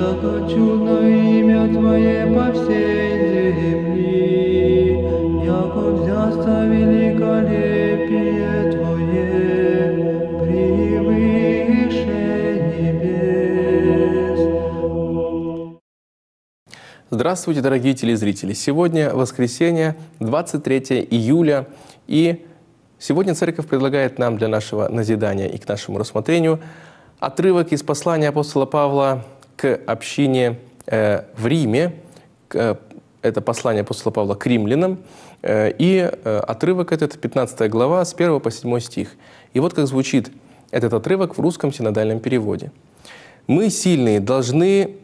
Яко имя Твое по всей земли, Яко взяста великолепие Твое, превыше небес. Здравствуйте, дорогие телезрители! Сегодня воскресенье, 23 июля, и сегодня Церковь предлагает нам для нашего назидания и к нашему рассмотрению отрывок из послания апостола Павла к общине э, в Риме, э, это послание апостола Павла к римлянам, э, и отрывок этот, 15 глава, с 1 по 7 стих. И вот как звучит этот отрывок в русском синодальном переводе. «Мы, сильные, должны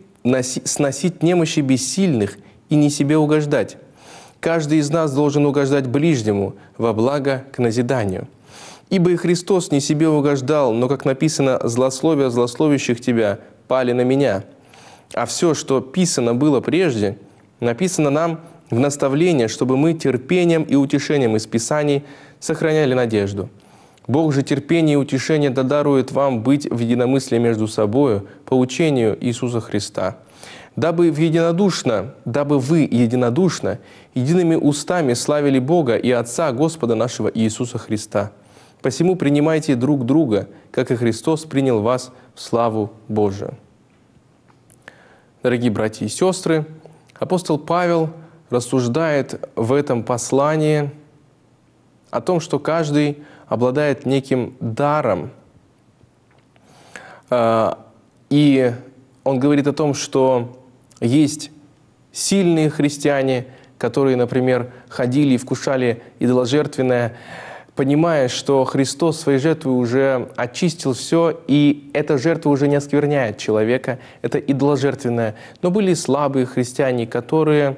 сносить немощи бессильных и не себе угождать. Каждый из нас должен угождать ближнему во благо к назиданию. Ибо и Христос не себе угождал, но, как написано, «злословие злословящих тебя пали на меня. А все, что писано было прежде, написано нам в наставление, чтобы мы терпением и утешением из Писаний сохраняли надежду. Бог же терпение и утешение додарует вам быть в единомыслии между собою по учению Иисуса Христа, дабы в единодушно, дабы вы единодушно, едиными устами славили Бога и Отца Господа нашего Иисуса Христа. Посему принимайте друг друга, как и Христос принял вас – славу Божию. Дорогие братья и сестры, апостол Павел рассуждает в этом послании о том, что каждый обладает неким даром. А, и он говорит о том, что есть сильные христиане, которые, например, ходили и вкушали идоложертвенное, понимая, что Христос своей жертвой уже очистил все, и эта жертва уже не оскверняет человека, это идоложертвенное. Но были слабые христиане, которые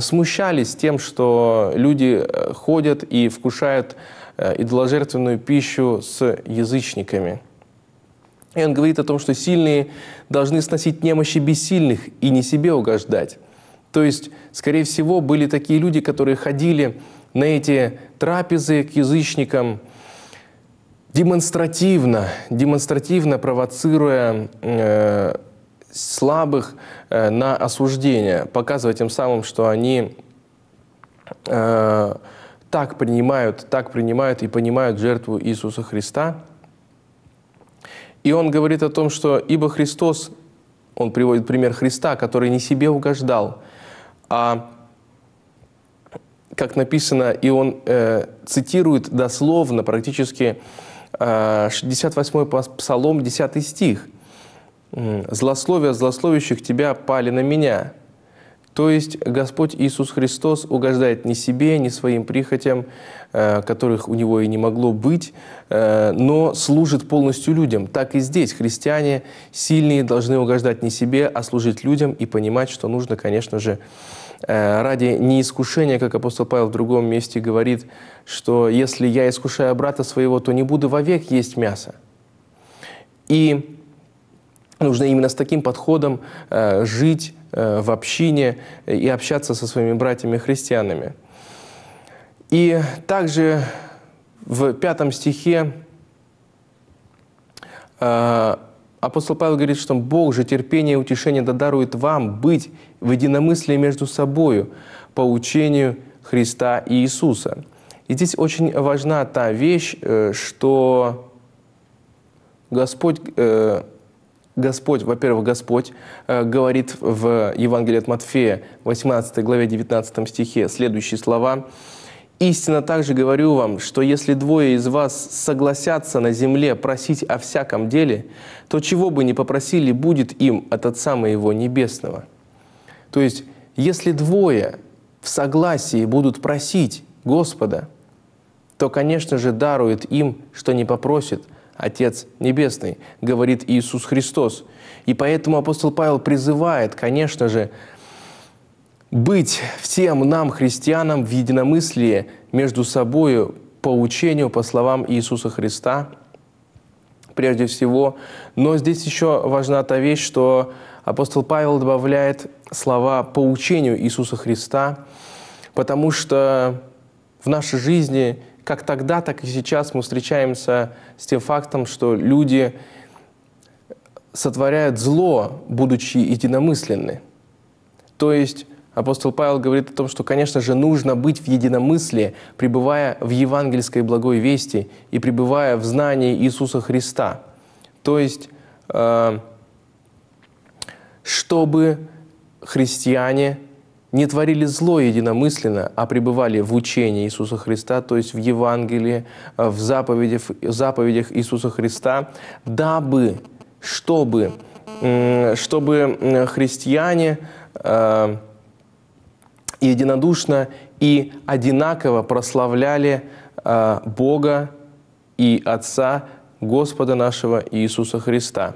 смущались тем, что люди э, ходят и вкушают э, идоложертвенную пищу с язычниками. И он говорит о том, что сильные должны сносить немощи бессильных и не себе угождать. То есть, скорее всего, были такие люди, которые ходили на эти трапезы к язычникам, демонстративно, демонстративно провоцируя э, слабых э, на осуждение, показывая тем самым, что они э, так принимают, так принимают и понимают жертву Иисуса Христа. И он говорит о том, что «ибо Христос», он приводит пример Христа, который не себе угождал, а как написано, и он э, цитирует дословно практически э, 68-й псалом, 10 стих. «Злословия злословящих тебя пали на меня». То есть Господь Иисус Христос угождает не себе, не своим прихотям, э, которых у Него и не могло быть, э, но служит полностью людям. Так и здесь христиане сильные должны угождать не себе, а служить людям и понимать, что нужно, конечно же, Э, ради неискушения, как апостол Павел в другом месте говорит, что если я искушаю брата своего, то не буду вовек есть мясо. И нужно именно с таким подходом э, жить э, в общине и общаться со своими братьями-христианами. И также в пятом стихе Апостол Павел говорит, что Бог же терпение и утешение додарует вам быть в единомыслии между собою по учению Христа и Иисуса. И здесь очень важна та вещь, э, что Господь, э, Господь во-первых, Господь э, говорит в Евангелии от Матфея, 18 главе, 19 стихе следующие слова – Истинно также говорю вам, что если двое из вас согласятся на земле просить о всяком деле, то чего бы ни попросили, будет им от Отца Моего Небесного. То есть, если двое в согласии будут просить Господа, то, конечно же, дарует им, что не попросит Отец Небесный, говорит Иисус Христос. И поэтому апостол Павел призывает, конечно же, быть всем нам, христианам, в единомыслии между собой по учению, по словам Иисуса Христа, прежде всего. Но здесь еще важна та вещь, что апостол Павел добавляет слова по учению Иисуса Христа, потому что в нашей жизни, как тогда, так и сейчас, мы встречаемся с тем фактом, что люди сотворяют зло, будучи единомысленны. То есть апостол Павел говорит о том, что, конечно же, нужно быть в единомыслии, пребывая в евангельской благой вести и пребывая в знании Иисуса Христа. То есть, э, чтобы христиане не творили зло единомысленно, а пребывали в учении Иисуса Христа, то есть в Евангелии, э, в заповедях, в заповедях Иисуса Христа, дабы, чтобы, чтобы христиане э, единодушно и одинаково прославляли э, Бога и Отца Господа нашего Иисуса Христа.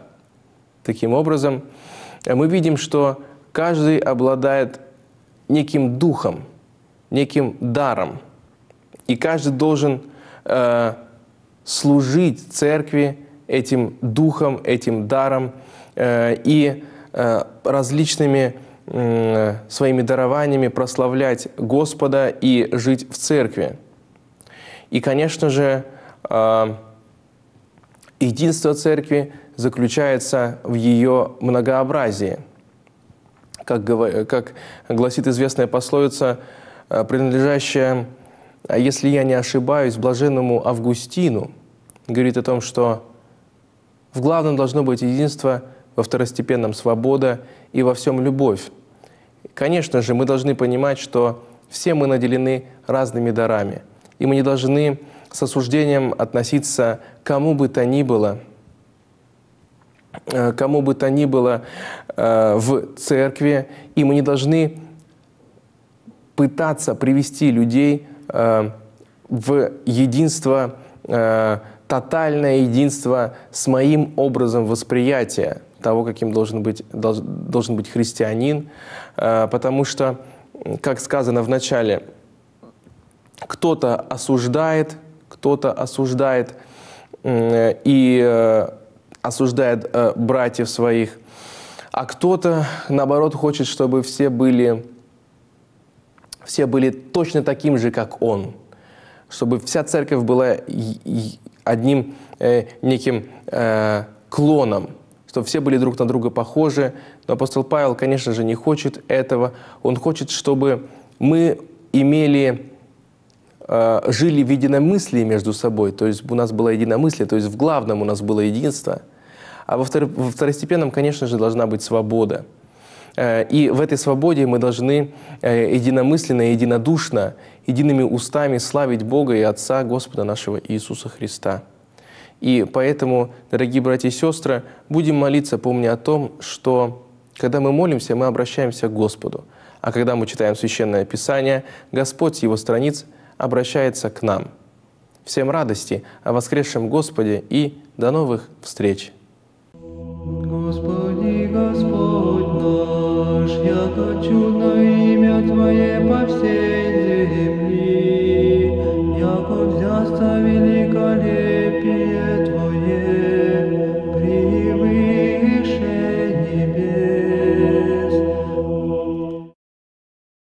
Таким образом, э, мы видим, что каждый обладает неким духом, неким даром, и каждый должен э, служить церкви этим духом, этим даром э, и э, различными Э, своими дарованиями прославлять Господа и жить в церкви. И, конечно же, э, единство церкви заключается в ее многообразии. Как, говорит, как гласит известная пословица, э, принадлежащая, «А если я не ошибаюсь, блаженному Августину, говорит о том, что в главном должно быть единство, во второстепенном свобода и во всем любовь. Конечно же, мы должны понимать, что все мы наделены разными дарами, и мы не должны с осуждением относиться кому бы то ни было, э, кому бы то ни было э, в церкви, и мы не должны пытаться привести людей э, в единство, тотальное единство с моим образом восприятия – того, каким должен быть, должен быть христианин, э, потому что, как сказано в начале, кто-то осуждает, кто-то осуждает и э, осуждает э, братьев своих, а кто-то, наоборот, хочет, чтобы все были, все были точно таким же, как он, чтобы вся церковь была одним э, неким э, клоном – что все были друг на друга похожи. Но апостол Павел, конечно же, не хочет этого. Он хочет, чтобы мы имели э, жили в единомыслии между собой, то есть у нас было единомыслие, то есть в главном у нас было единство, а во, втор во второстепенном, конечно же, должна быть свобода. Э, и в этой свободе мы должны э, единомысленно, единодушно, едиными устами славить Бога и Отца Господа нашего Иисуса Христа. И поэтому, дорогие братья и сестры, будем молиться, помня о том, что когда мы молимся, мы обращаемся к Господу. А когда мы читаем Священное Писание, Господь с Его страниц обращается к нам. Всем радости о воскресшем Господе и до новых встреч! Господи, Господь наш, я хочу на имя Твое